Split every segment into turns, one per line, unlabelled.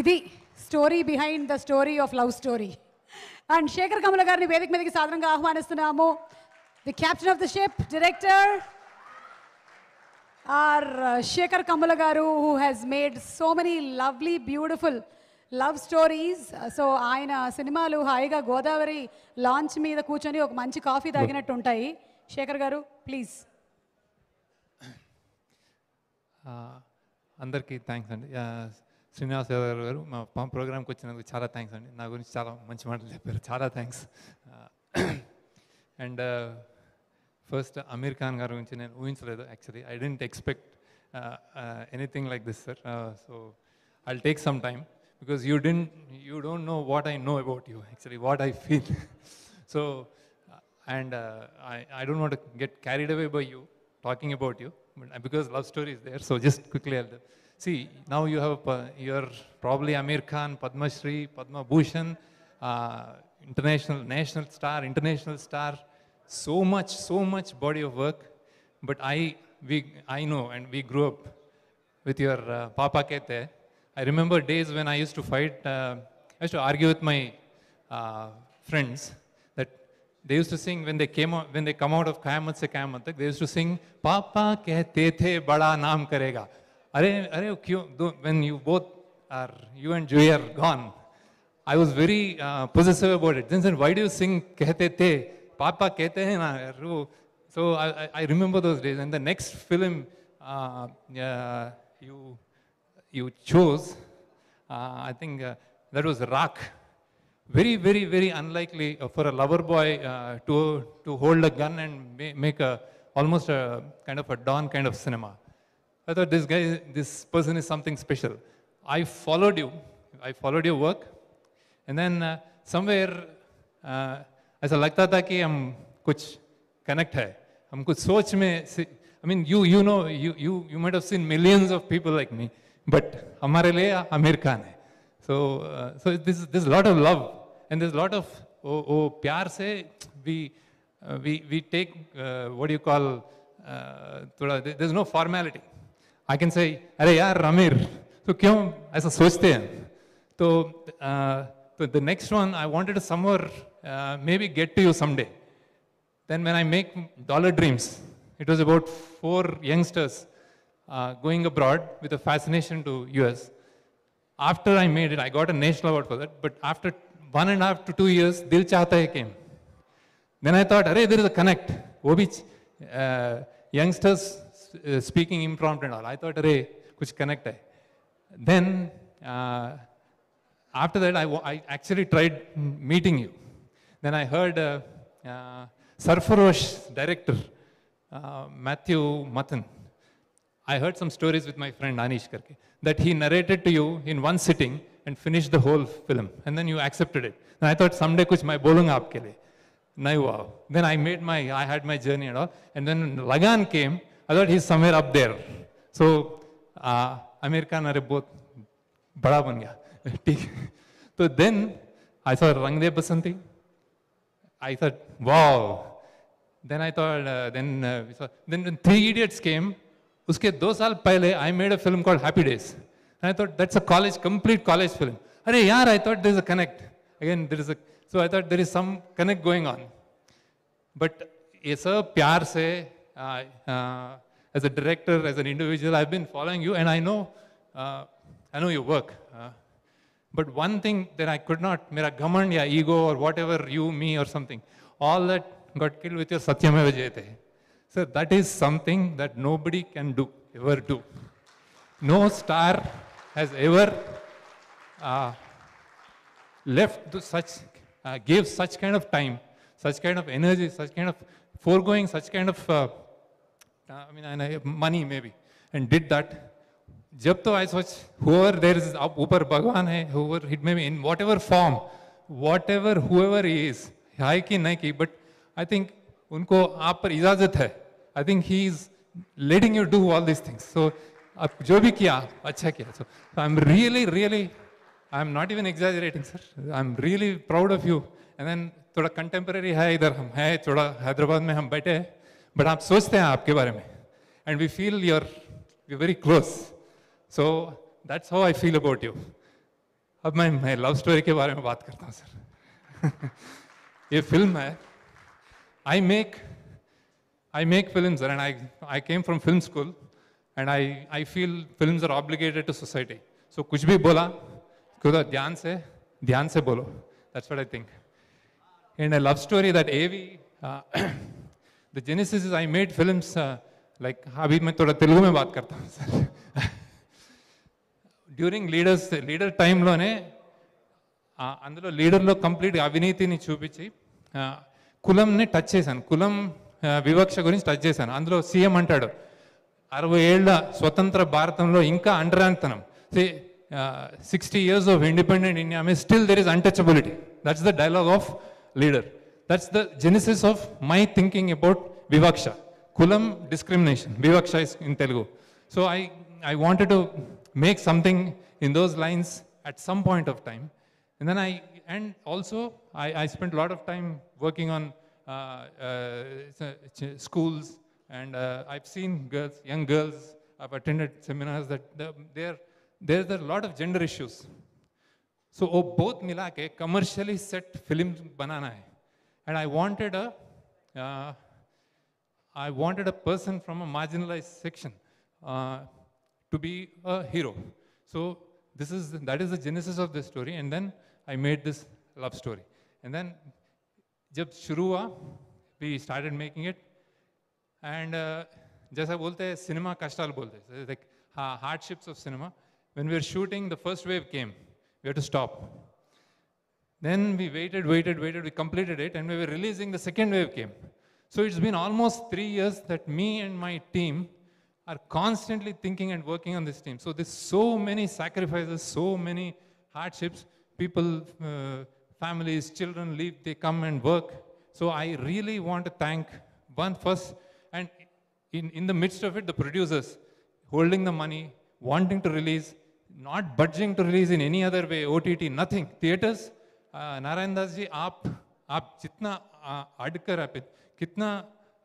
ఇది story behind the story of love story and Sekhar Kammula గారిని వేదిక మీదకి సాధారణంగా ఆహ్వానిస్తున్నాము the captain of the ship director R Sekhar uh, Kammula garu who has made so many lovely beautiful love stories so ఆయన సినిమాలు హాయిగా గోదావరి లాంచ్ మీద కూర్చొని ఒక మంచి కాఫీ తాగినట్టు ఉంటాయి శేఖర్ గారు ప్లీజ్ uh, అందరికీ థ్యాంక్స్ అండి uh, శ్రీనివాస్ యాదవ్ గారు మా ప్రోగ్రామ్కి వచ్చినందుకు చాలా థ్యాంక్స్ అండి నా గురించి చాలా మంచి మాటలు చెప్పారు చాలా thanks and first Aamir Khan గారి గురించి నేను ఊహించలేదు actually I didn't expect anything like this sir so I take some time because you didn't you don't know what I know about you actually what I feel so and I don't want get carried away by you talking about you but because love story is there so just quickly all See, now you have, uh, you're probably Amir Khan, Padma Shri, Padma Bhushan, uh, international, national star, international star, so much, so much body of work. But I, we, I know, and we grew up with your uh, Papa Kete. I remember days when I used to fight, uh, I used to argue with my uh, friends that they used to sing when they came out, when they come out of Kayamat se Kayamat, they used to sing, Papa Kete the bada naam karega. Are, are you, when you both are, you and Joey are gone, I was very uh, possessive about it. Then said, why do you sing Kehte Te? Papa Kehte Hai Na. So I, I remember those days. And the next film uh, uh, you, you chose, uh, I think uh, that was Rak. Very, very, very unlikely uh, for a lover boy to, to hold a gun and make a, almost a kind of a dawn kind of cinema. I thought this guy, this person is something special. I followed you. I followed your work. And then uh, somewhere, I uh, said, lagta tha ki hum kuch connect hai. Hum I mean, you, you know, you, you, might have seen millions of people like me, but humare liye Amir Khan So, uh, so this, is a lot of love. And there's a lot of, oh, oh we, take, what do you call, there's no formality. I can say अरे यार रामिर तो क्यों ऐसा सोचते हैं तो uh, तो the next one I wanted somewhere may be get to you someday then when i make dollar dreams it was about four youngsters uh, going abroad with a fascination to us after i made it i got a national award for that but after one and a half to two years dil chahta came then i thought hey there is a connect obich uh, youngsters uh, speaking impromptu and all. I thought, hey, kuch connect hai. Then, uh, after that, I, actually tried meeting you. Then I heard uh, uh Sarfarosh director, uh, Matthew Matan. I heard some stories with my friend Anish Karke that he narrated to you in one sitting and finished the whole film. And then you accepted it. And I thought someday kuch mai bolunga aapke liye. Nahi Then I made my, I had my journey and all. And then Lagan came I thought he's somewhere up there. So, American are both bada So then, I saw Rangdev Basanti. I thought, wow. Then I thought, uh, then, uh, then Three Idiots came, Uske do saal pehle, I made a film called Happy Days. And I thought, that's a college, complete college film. Arre, yaar, I thought there's a connect. Again, there is a, so I thought there is some connect going on. But, ये सब प्यार से uh, uh, as a director, as an individual, I've been following you and I know, uh, I know your work. but one thing that I could not, mera ghaman ya ego or whatever, you, me or something, all that got killed with your Satyameva Jayate. So that is something that nobody can do, ever do. No star has ever uh, left such, uh, gave such kind of time, such kind of energy, such kind of foregoing, such kind of uh, I mean, and I, money maybe, and did that. जब तो आई सोच whoever there is आप ऊपर भगवान है whoever hit में in whatever form whatever whoever is high की नहीं की बट आई थिंक उनको आप पर इजाजत है I think he is letting you do all this things so आप जो भी किया अच्छा किया so I am really really I am not even exaggerating sir I am really proud of you and then थोड़ा कंटेम्प्रेरी है इधर हम है थोड़ा हैदराबाद में हम बैठे हैं बट आप सोचते हैं आपके बारे में and we feel your you very close so that's how I feel about you अब मैं मैं लव स्टोरी के बारे में बात करता हूँ सर ये फिल्म है I make I make film sir and I I came from film school and I I feel film are obligated to society so कुछ भी बोला खुदा ध्यान से ध्यान से बोलो that's what I think and a love story that a we the genesis is I made films like अभी मैं थोड़ा తెలుగు में बात करता हूं డ్యూరింగ్ లీడర్స్ లీడర్ టైంలోనే అందులో లీడర్లో కంప్లీట్ అవినీతిని చూపించి కులంని టచ్ చేశాను కులం వివక్ష గురించి టచ్ చేశాను అందులో సీఎం అంటాడు అరవై ఏళ్ళ స్వతంత్ర భారతంలో ఇంకా అండరాంతనం sixty years of independent India mean still there is untouchability that's the dialogue of Leader That's the genesis of my thinking about Vivaksha. Kulam discrimination. Vivaksha is in Telugu. So I, I wanted to make something in those lines at some point of time. And then I, and also I, I spent a lot of time working on uh, uh, schools and uh, I've seen girls, young girls, I've attended seminars that there, there's a lot of gender issues. So, oh, both mila ke commercially set films banana hai. And I wanted a, uh, I wanted a person from a marginalized section uh, to be a hero. So this is, that is the genesis of this story. And then I made this love story. And then, जब शुरू हुआ, we started making it. And uh, जैसा बोलते हैं cinema like hardships बोलते हैं When we were shooting, the first wave came, we had to stop. Then we waited, waited, waited, we completed it, and we were releasing the second wave came. So it's been almost three years that me and my team are constantly thinking and working on this team. So there's so many sacrifices, so many hardships. People, uh, families, children leave, they come and work. So I really want to thank one first, and in, in the midst of it, the producers holding the money, wanting to release, not budging to release in any other way, OTT, nothing. Theaters, Narayan दास जी आप आप जितना अडकर आप कितना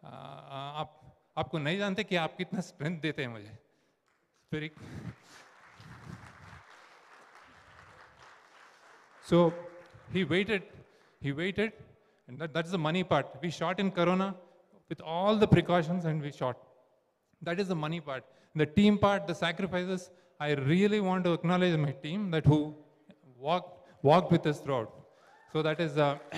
आप आपको नहीं जानते कि आप कितना स्ट्रेंथ देते हैं मुझे spirit so he waited he waited and that is the money part we shot in corona with all the precautions and we shot that is the money part the team part the sacrifices I really want to acknowledge my team that who walk with this throughout So that is uh,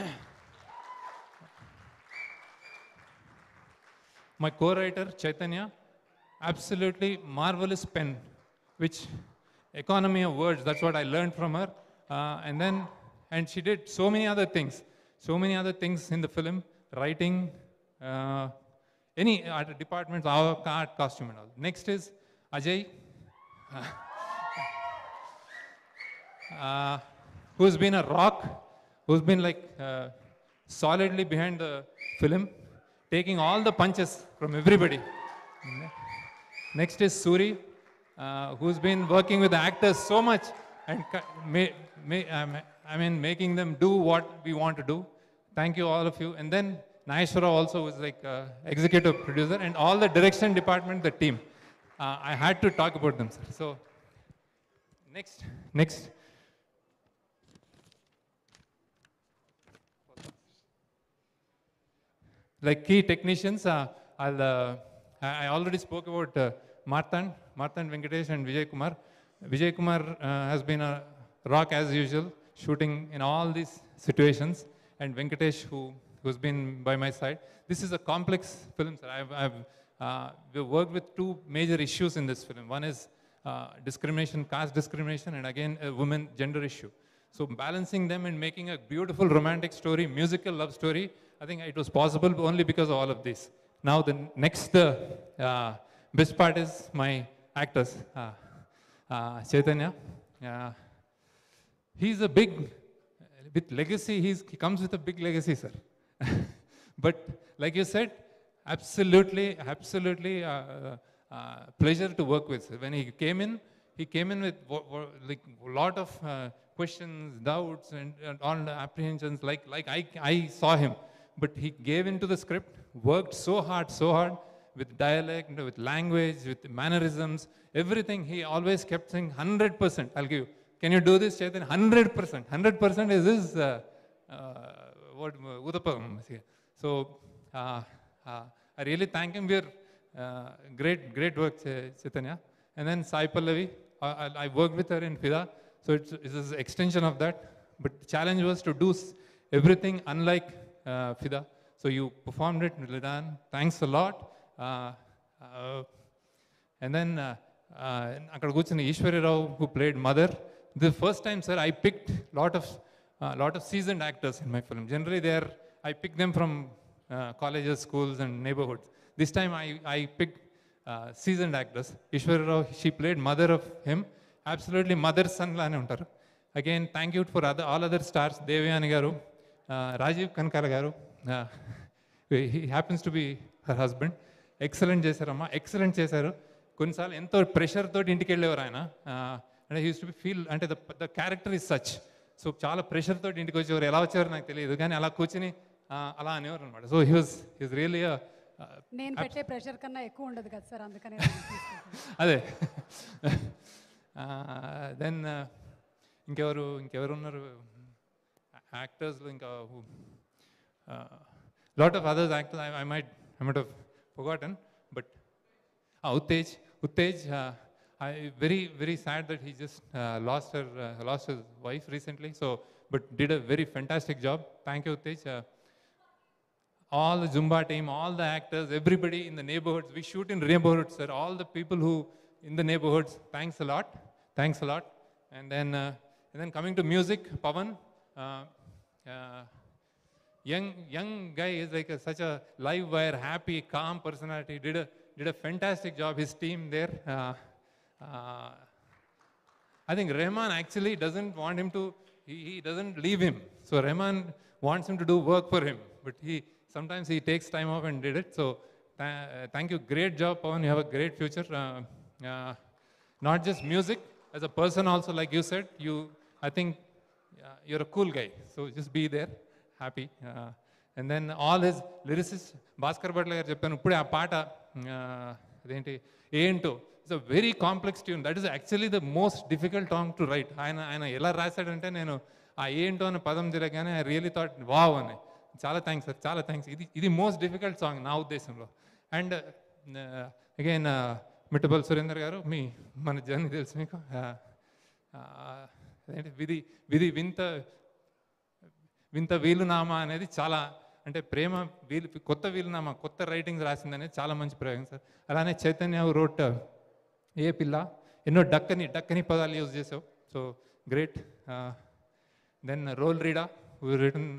my co-writer Chaitanya, absolutely marvelous pen, which economy of words, that's what I learned from her. Uh, and then, and she did so many other things, so many other things in the film, writing, uh, any other departments, our art, costume and all. Next is Ajay. Uh, who's been a rock who's been like uh, solidly behind the film, taking all the punches from everybody. Next is Suri, uh, who's been working with the actors so much and may, may, I mean, making them do what we want to do. Thank you, all of you. And then Naishwara also was like uh, executive producer and all the direction department, the team. Uh, I had to talk about them, sir. So next, next. like key technicians, uh, I'll, uh, I already spoke about uh, Martin, Marthan Venkatesh and Vijay Kumar. Vijay Kumar uh, has been a rock as usual, shooting in all these situations, and Venkatesh, who, who's been by my side. This is a complex film, sir. I've, I've uh, we've worked with two major issues in this film. One is uh, discrimination, caste discrimination, and again, a women gender issue. So balancing them and making a beautiful romantic story, musical love story, I think it was possible only because of all of this. Now the next uh, best part is my actors, uh, uh, Chaitanya. Uh, he's a big, with legacy, he's, he comes with a big legacy, sir. but like you said, absolutely, absolutely uh, uh, pleasure to work with. When he came in, he came in with like a lot of questions, doubts, and, and all apprehensions like, like I, I saw him but he gave into the script, worked so hard, so hard with dialect, with language, with mannerisms, everything. He always kept saying 100%. I'll give you. Can you do this, Chaitanya? 100%. 100% is his uh, uh, word, Udapam. So uh, uh, I really thank him. We're uh, great, great work, Chaitanya. And then Sai Pallavi, I, I, I worked with her in FIDA. So it's, it's an extension of that. But the challenge was to do everything unlike uh, Fida. So you performed it in Ladan. Thanks a lot. Uh, uh, and then, uh, uh, Ishwari Rao, who played Mother. The first time, sir, I picked a lot, uh, lot of seasoned actors in my film. Generally, they I pick them from colleges, schools, and neighborhoods. This time, I, I picked seasoned actors. Ishwari Rao, she played Mother of him. Absolutely, Mother's son. Again, thank you for all other stars. Devi Anigaru. Rajeev Kanakala garu he happens to be her husband excellent చేశారమ్మా excellent చేశారు కొన్నిసార్లు ఎంతో ప్రెషర్తో తోటి ఇంటికి వెళ్ళేవారు ఆయన అంటే యూస్ టు బి ఫీల్ అంటే the the character is such so చాలా ప్రెషర్తో తోటి ఇంటికి వచ్చేవారు ఎలా వచ్చేవారు నాకు తెలియదు కానీ అలా కూర్చుని అలా అనేవారు అనమాట సో హ్యూస్ హిస్ రియల్లీ నేను పెట్టే ప్రెషర్ కన్నా ఎక్కువ ఉండదు కదా సార్ అందుకనే అదే దెన్ ఇంకెవరు ఇంకెవరు ఉన్నారు actors like uh, who, uh, lot of others actors I, I, might I might have forgotten, but uh, Uttej, Uttej, uh, I very very sad that he just uh, lost her lost his wife recently. So, but did a very fantastic job. Thank you, Uttej all the Zumba team, all the actors, everybody in the neighborhoods. We shoot in neighborhoods, sir. All the people who in the neighborhoods. Thanks a lot. Thanks a lot. And then, uh, and then coming to music, Pavan. Uh, uh, young, young guy is like a, such a live wire, happy, calm personality. Did a, did a fantastic job, his team there. Uh, uh, I think Rahman actually doesn't want him to, he, he doesn't leave him. So Rahman wants him to do work for him. But he sometimes he takes time off and did it. So th uh, thank you. Great job, Pawan. You have a great future. Uh, uh, not just music, as a person also, like you said, you, I think you're a cool guy, so just be there, happy. And then all his lyricist Bhaskar Bhatla garu చెప్పాను ఇప్పుడే ఆ పాట అదేంటి ఏంటో it's a very complex tune that is actually the most difficult song to write ఆయన ఆయన ఎలా రాశాడంటే నేను ఆ ఏంటో అనే పదం జరగగానే ఐ రియలీ థాట్ వావ్ అని చాలా థ్యాంక్స్ సార్ చాలా థ్యాంక్స్ ఇది ఇది మోస్ట్ డిఫికల్ట్ సాంగ్ నా ఉద్దేశంలో and again uh, uh, Mittapalli Surender garu మీ మన జర్నీ తెలుసు మీకు uh, అదేంటి విధి విధి వింత వింత వీలునామా అనేది చాలా అంటే ప్రేమ వీలు కొత్త వీలునామా కొత్త రైటింగ్స్ రాసిందనే చాలా మంచి ప్రయోగం సార్ అలానే చైతన్య రోట్ ఏ పిల్ల ఎన్నో డక్కని డక్కని పదాలు యూజ్ చేసావు so great then Roll Rida return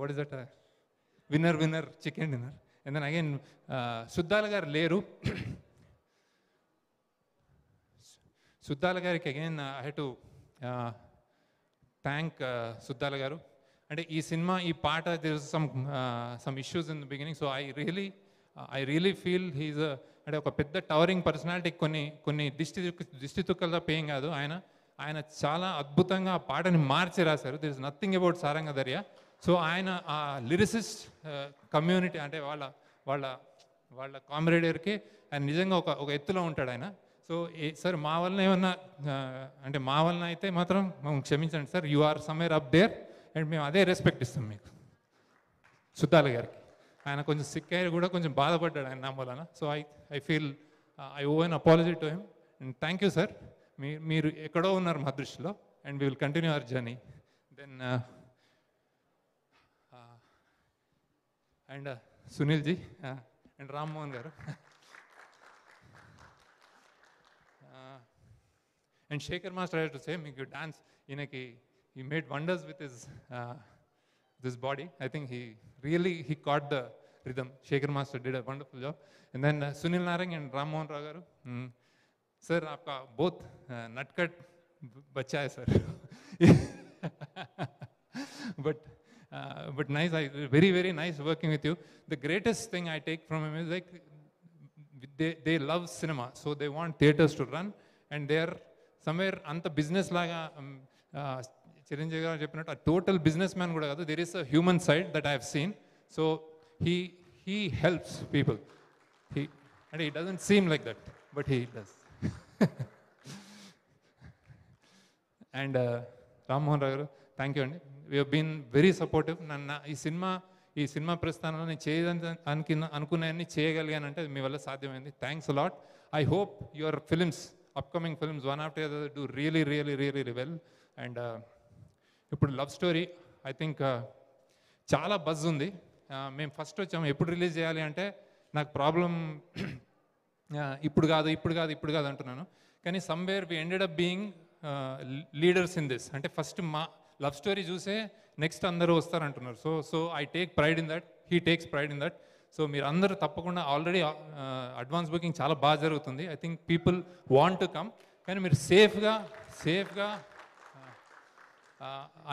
what is that winner winner chicken dinner and then again Suddala garu లేరు సుద్దాల గారికి again I had to thank Suddala garu అంటే ఈ సినిమా ఈ పాట there some some issues in the beginning so I really I really feel he's అంటే ఒక పెద్ద టవరింగ్ పర్సనాలిటీ కొన్ని కొన్ని దిష్టి దిష్టి తుక్కలతో పేయం కాదు ఆయన ఆయన చాలా అద్భుతంగా ఆ పాటని మార్చి రాశారు there is nothing about Saranga so ఆయన ఆ లిరిసిస్ట్ కమ్యూనిటీ uh, అంటే వాళ్ళ వాళ్ళ వాళ్ళ కామ్రేడర్కి ఆయన నిజంగా ఒక ఒక ఎత్తులో ఉంటాడు ఆయన సో సార్ మా వలన ఏమన్నా అంటే మా వలన అయితే మాత్రం మేము క్షమించండి sir you are somewhere up there and మేము అదే రెస్పెక్ట్ ఇస్తాం మీకు సుద్దాల గారికి ఆయన కొంచెం సిక్ అయ్యి కూడా కొంచెం బాధపడ్డాడు ఆయన నా వలన so I I feel I owe an apology to him and thank you sir మీ మీరు ఎక్కడో ఉన్నారు మా దృష్టిలో and we will continue our journey then and Sunil ji and Rammohan garu And Shaker Master had to say, he could dance. key. he made wonders with his, uh, this body. I think he really, he caught the rhythm. Shaker Master did a wonderful job. And then uh, Sunil Narang and Ram Mohan Ragaru. Mm. Sir, आपका both uh, नटकट sir. but uh, but nice, I, very very nice working with you. The greatest thing I take from him is like they, they love cinema, so they want theaters to run, and they're somewhere అంత business లాగా చిరంజీవి గారు చెప్పినట్టు ఆ total business man కూడా కాదు there is a human side that I హ్ seen so he he helps people he and he doesn't seem like that but he does and Rammohan Rao garu thank you అండి we been very supportive నన్ను ఈ సినిమా ఈ cinema ప్రస్థానంలో నేను చేయదని అనుకున్న అనుకున్నాయని చేయగలిగానంటే మీ వల్ల సాధ్యమైంది thanks a lot I hope your films upcoming films one of the do really really really really, well and uh, ఇప్పుడు love story I think uh, చాలా బజ్ ఉంది uh, మేము ఫస్ట్ వచ్చాము ఎప్పుడు రిలీజ్ చేయాలి అంటే నాకు ప్రాబ్లం ఇప్పుడు కాదు ఇప్పుడు కాదు ఇప్పుడు కాదు అంటున్నాను కానీ somewhere we ended up being leaders in this అంటే ఫస్ట్ మా లవ్ స్టోరీ చూసే నెక్స్ట్ అందరూ వస్తారంటున్నారు so so I take pride in that he takes pride in that so మీరు అందరూ తప్పకుండా ఆల్రెడీ అడ్వాన్స్ బుకింగ్ చాలా బాగా జరుగుతుంది I think people want to come కానీ మీరు సేఫ్గా సేఫ్గా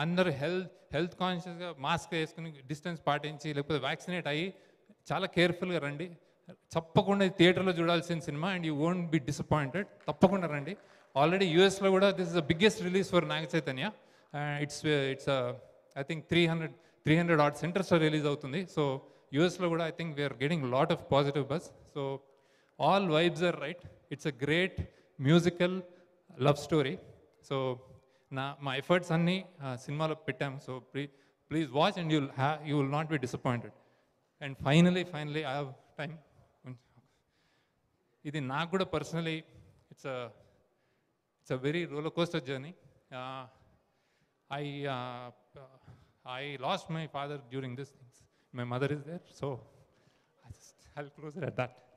అందరు హెల్త్ హెల్త్ కాన్షియస్గా మాస్క్ వేసుకుని డిస్టెన్స్ పాటించి లేకపోతే వ్యాక్సినేట్ అయ్యి చాలా కేర్ఫుల్గా రండి తప్పకుండా థియేటర్లో చూడాల్సిన సినిమా and you won't be disappointed తప్పకుండా రండి ఆల్రెడీ యూఎస్లో కూడా this is the biggest release for Naga Chaitanya it's it's I think three hundred three hundred art సెంటర్స్లో రిలీజ్ అవుతుంది so US, I think we are getting a lot of positive buzz. So all vibes are right. It's a great musical love story. So now my efforts are uh, cinema pitam. So please watch and you'll you will not be disappointed. And finally, finally, I have time. Personally, it's a, it's a very roller coaster journey. Uh, I, uh, I lost my father during this. My mother is there, so I just, will close it at that.